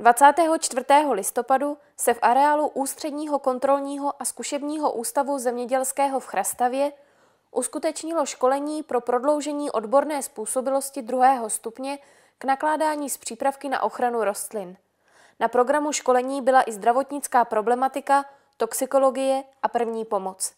24. listopadu se v areálu Ústředního kontrolního a zkušebního ústavu zemědělského v Chrastavě uskutečnilo školení pro prodloužení odborné způsobilosti druhého stupně k nakládání s přípravky na ochranu rostlin. Na programu školení byla i zdravotnická problematika, toxikologie a první pomoc.